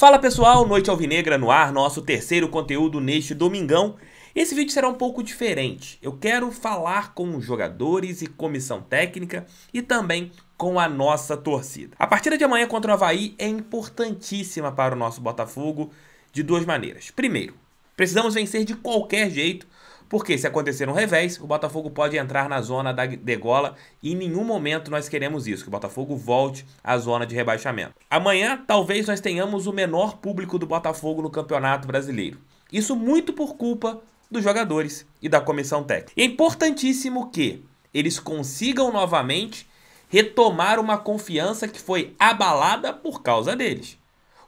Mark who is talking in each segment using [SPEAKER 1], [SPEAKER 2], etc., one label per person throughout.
[SPEAKER 1] Fala pessoal, Noite Alvinegra no ar, nosso terceiro conteúdo neste domingão. Esse vídeo será um pouco diferente. Eu quero falar com os jogadores e comissão técnica e também com a nossa torcida. A partida de amanhã contra o Havaí é importantíssima para o nosso Botafogo de duas maneiras. Primeiro, precisamos vencer de qualquer jeito porque se acontecer um revés, o Botafogo pode entrar na zona da degola e em nenhum momento nós queremos isso, que o Botafogo volte à zona de rebaixamento. Amanhã, talvez nós tenhamos o menor público do Botafogo no Campeonato Brasileiro. Isso muito por culpa dos jogadores e da comissão técnica. é importantíssimo que eles consigam novamente retomar uma confiança que foi abalada por causa deles.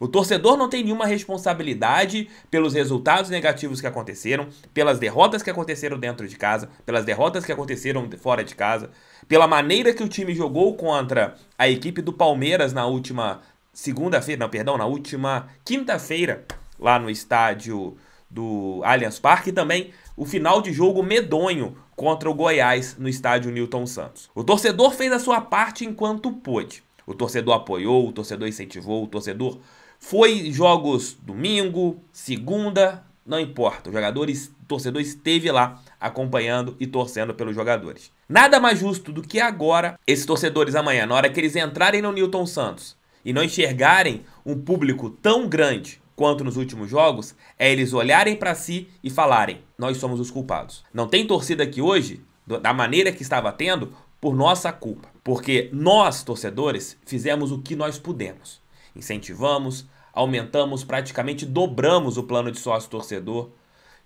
[SPEAKER 1] O torcedor não tem nenhuma responsabilidade pelos resultados negativos que aconteceram, pelas derrotas que aconteceram dentro de casa, pelas derrotas que aconteceram fora de casa, pela maneira que o time jogou contra a equipe do Palmeiras na última segunda-feira, não, perdão, na última quinta-feira, lá no estádio do Allianz Parque e também o final de jogo medonho contra o Goiás no estádio Newton Santos. O torcedor fez a sua parte enquanto pôde. O torcedor apoiou, o torcedor incentivou, o torcedor foi jogos domingo, segunda, não importa. O jogador, o torcedor esteve lá acompanhando e torcendo pelos jogadores. Nada mais justo do que agora esses torcedores amanhã, na hora que eles entrarem no Newton Santos e não enxergarem um público tão grande quanto nos últimos jogos, é eles olharem para si e falarem: nós somos os culpados. Não tem torcida aqui hoje, da maneira que estava tendo, por nossa culpa. Porque nós, torcedores, fizemos o que nós pudemos incentivamos, aumentamos, praticamente dobramos o plano de sócio-torcedor.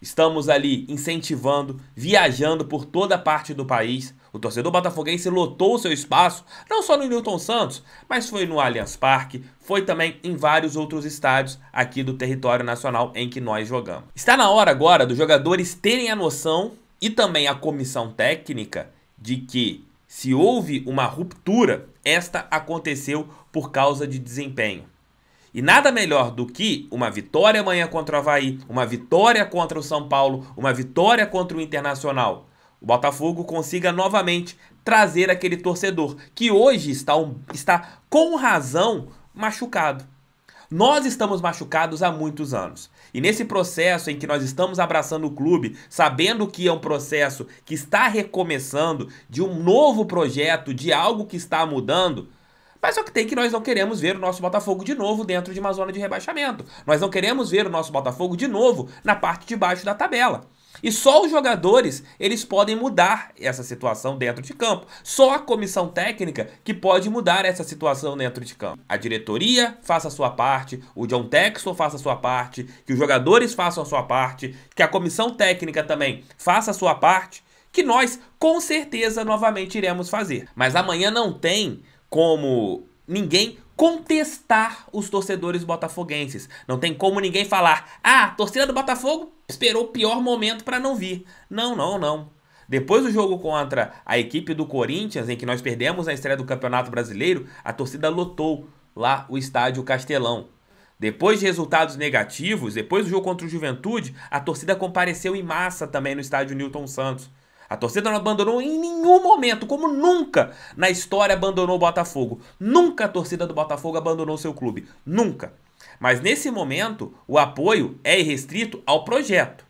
[SPEAKER 1] Estamos ali incentivando, viajando por toda parte do país. O torcedor botafoguense lotou seu espaço, não só no Newton Santos, mas foi no Allianz Parque, foi também em vários outros estádios aqui do território nacional em que nós jogamos. Está na hora agora dos jogadores terem a noção e também a comissão técnica de que se houve uma ruptura esta aconteceu por causa de desempenho. E nada melhor do que uma vitória amanhã contra o Havaí, uma vitória contra o São Paulo, uma vitória contra o Internacional. O Botafogo consiga novamente trazer aquele torcedor que hoje está, um, está com razão machucado. Nós estamos machucados há muitos anos. E nesse processo em que nós estamos abraçando o clube, sabendo que é um processo que está recomeçando, de um novo projeto, de algo que está mudando, mas só é que tem que nós não queremos ver o nosso Botafogo de novo dentro de uma zona de rebaixamento. Nós não queremos ver o nosso Botafogo de novo na parte de baixo da tabela. E só os jogadores, eles podem mudar essa situação dentro de campo. Só a comissão técnica que pode mudar essa situação dentro de campo. A diretoria faça a sua parte, o John Texton faça a sua parte, que os jogadores façam a sua parte, que a comissão técnica também faça a sua parte, que nós com certeza novamente iremos fazer. Mas amanhã não tem como ninguém contestar os torcedores botafoguenses. Não tem como ninguém falar: "Ah, a torcida do Botafogo esperou o pior momento para não vir". Não, não, não. Depois do jogo contra a equipe do Corinthians, em que nós perdemos a estreia do Campeonato Brasileiro, a torcida lotou lá o estádio Castelão. Depois de resultados negativos, depois do jogo contra o Juventude, a torcida compareceu em massa também no estádio Newton Santos. A torcida não abandonou em nenhum momento, como nunca na história abandonou o Botafogo. Nunca a torcida do Botafogo abandonou seu clube. Nunca. Mas nesse momento, o apoio é restrito ao projeto.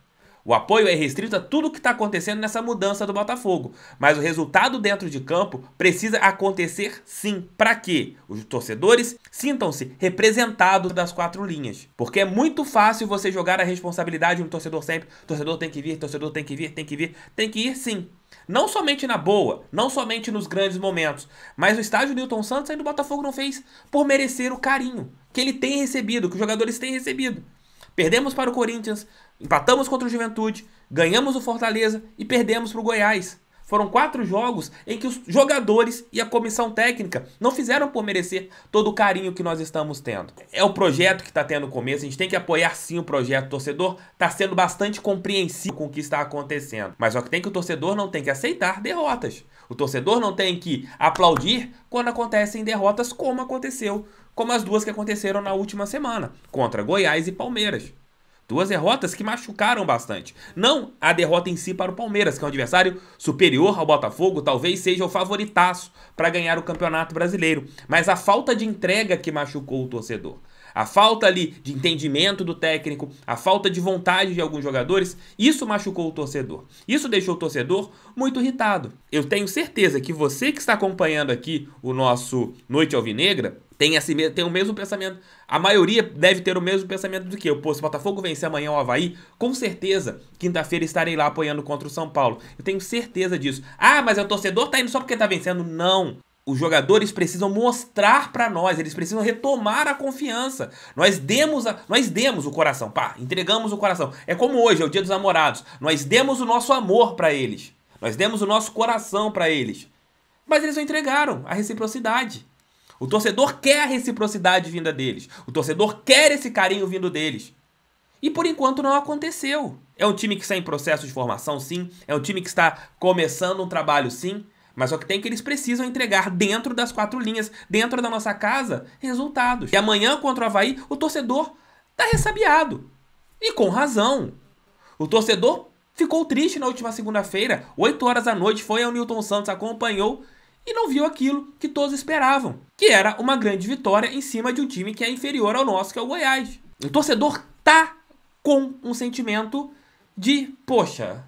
[SPEAKER 1] O apoio é restrito a tudo que está acontecendo nessa mudança do Botafogo. Mas o resultado dentro de campo precisa acontecer sim. Para que os torcedores sintam-se representados das quatro linhas. Porque é muito fácil você jogar a responsabilidade no torcedor sempre. Torcedor tem que vir, torcedor tem que vir, tem que vir, tem que ir sim. Não somente na boa, não somente nos grandes momentos, mas o estádio Newton Santos ainda o Botafogo não fez por merecer o carinho que ele tem recebido, que os jogadores têm recebido. Perdemos para o Corinthians, empatamos contra o Juventude, ganhamos o Fortaleza e perdemos para o Goiás. Foram quatro jogos em que os jogadores e a comissão técnica não fizeram por merecer todo o carinho que nós estamos tendo. É o projeto que está tendo começo, a gente tem que apoiar sim o projeto. O torcedor está sendo bastante compreensivo com o que está acontecendo. Mas só que tem que o torcedor não tem que aceitar derrotas. O torcedor não tem que aplaudir quando acontecem derrotas como aconteceu, como as duas que aconteceram na última semana, contra Goiás e Palmeiras. Duas derrotas que machucaram bastante. Não a derrota em si para o Palmeiras, que é um adversário superior ao Botafogo, talvez seja o favoritaço para ganhar o Campeonato Brasileiro, mas a falta de entrega que machucou o torcedor a falta ali de entendimento do técnico, a falta de vontade de alguns jogadores, isso machucou o torcedor. Isso deixou o torcedor muito irritado. Eu tenho certeza que você que está acompanhando aqui o nosso Noite Alvinegra tem, esse, tem o mesmo pensamento. A maioria deve ter o mesmo pensamento do que eu. Pô, se o Botafogo vencer amanhã o Havaí, com certeza, quinta-feira estarei lá apoiando contra o São Paulo. Eu tenho certeza disso. Ah, mas o torcedor tá indo só porque tá vencendo. Não os jogadores precisam mostrar para nós, eles precisam retomar a confiança. Nós demos, a, nós demos o coração, pá, entregamos o coração. É como hoje, é o Dia dos Namorados. Nós demos o nosso amor para eles. Nós demos o nosso coração para eles. Mas eles não entregaram a reciprocidade. O torcedor quer a reciprocidade vinda deles. O torcedor quer esse carinho vindo deles. E por enquanto não aconteceu. É um time que está em processo de formação, sim. É um time que está começando um trabalho, sim mas só que tem que eles precisam entregar dentro das quatro linhas, dentro da nossa casa, resultados. E amanhã contra o Havaí, o torcedor tá ressabiado. E com razão. O torcedor ficou triste na última segunda-feira, 8 horas da noite, foi ao Newton Santos, acompanhou e não viu aquilo que todos esperavam, que era uma grande vitória em cima de um time que é inferior ao nosso, que é o Goiás. O torcedor tá com um sentimento de, poxa,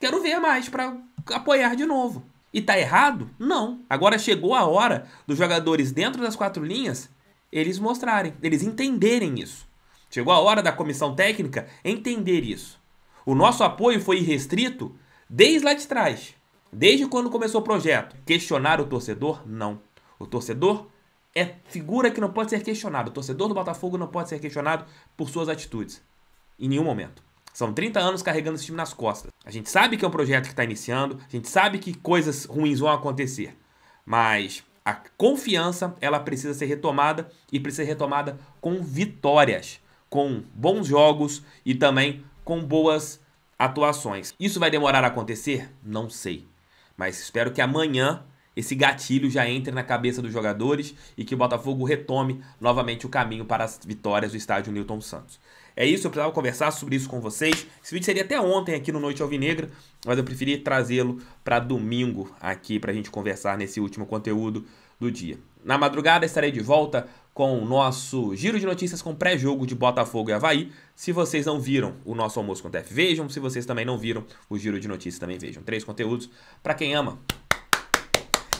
[SPEAKER 1] quero ver mais para apoiar de novo. E tá errado? Não. Agora chegou a hora dos jogadores dentro das quatro linhas eles mostrarem, eles entenderem isso. Chegou a hora da comissão técnica entender isso. O nosso apoio foi irrestrito desde lá de trás. Desde quando começou o projeto. Questionar o torcedor? Não. O torcedor é figura que não pode ser questionado. O torcedor do Botafogo não pode ser questionado por suas atitudes. Em nenhum momento. São 30 anos carregando esse time nas costas. A gente sabe que é um projeto que está iniciando, a gente sabe que coisas ruins vão acontecer, mas a confiança ela precisa ser retomada e precisa ser retomada com vitórias, com bons jogos e também com boas atuações. Isso vai demorar a acontecer? Não sei. Mas espero que amanhã esse gatilho já entre na cabeça dos jogadores e que o Botafogo retome novamente o caminho para as vitórias do estádio Newton Santos. É isso, eu precisava conversar sobre isso com vocês. Esse vídeo seria até ontem aqui no Noite Alvinegra, mas eu preferi trazê-lo para domingo aqui para a gente conversar nesse último conteúdo do dia. Na madrugada estarei de volta com o nosso giro de notícias com pré-jogo de Botafogo e Havaí. Se vocês não viram o nosso almoço com o TF, vejam. Se vocês também não viram o giro de notícias, também vejam. Três conteúdos para quem ama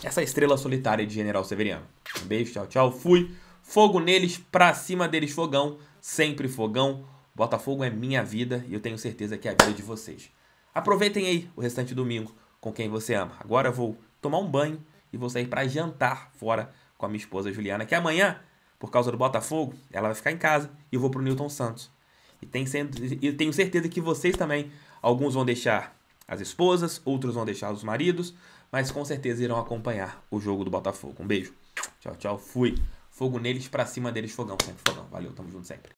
[SPEAKER 1] essa é estrela solitária de General Severiano. Um beijo, tchau, tchau, fui. Fogo neles, pra cima deles, fogão. Sempre fogão. Botafogo é minha vida e eu tenho certeza que é a vida de vocês. Aproveitem aí o restante domingo com quem você ama. Agora eu vou tomar um banho e vou sair para jantar fora com a minha esposa Juliana, que amanhã, por causa do Botafogo, ela vai ficar em casa e eu vou pro Newton Santos. E tenho certeza que vocês também, alguns vão deixar as esposas, outros vão deixar os maridos, mas com certeza irão acompanhar o jogo do Botafogo. Um beijo. Tchau, tchau. Fui. Fogo neles, pra cima deles, fogão. Sempre fogão. Valeu, tamo junto sempre.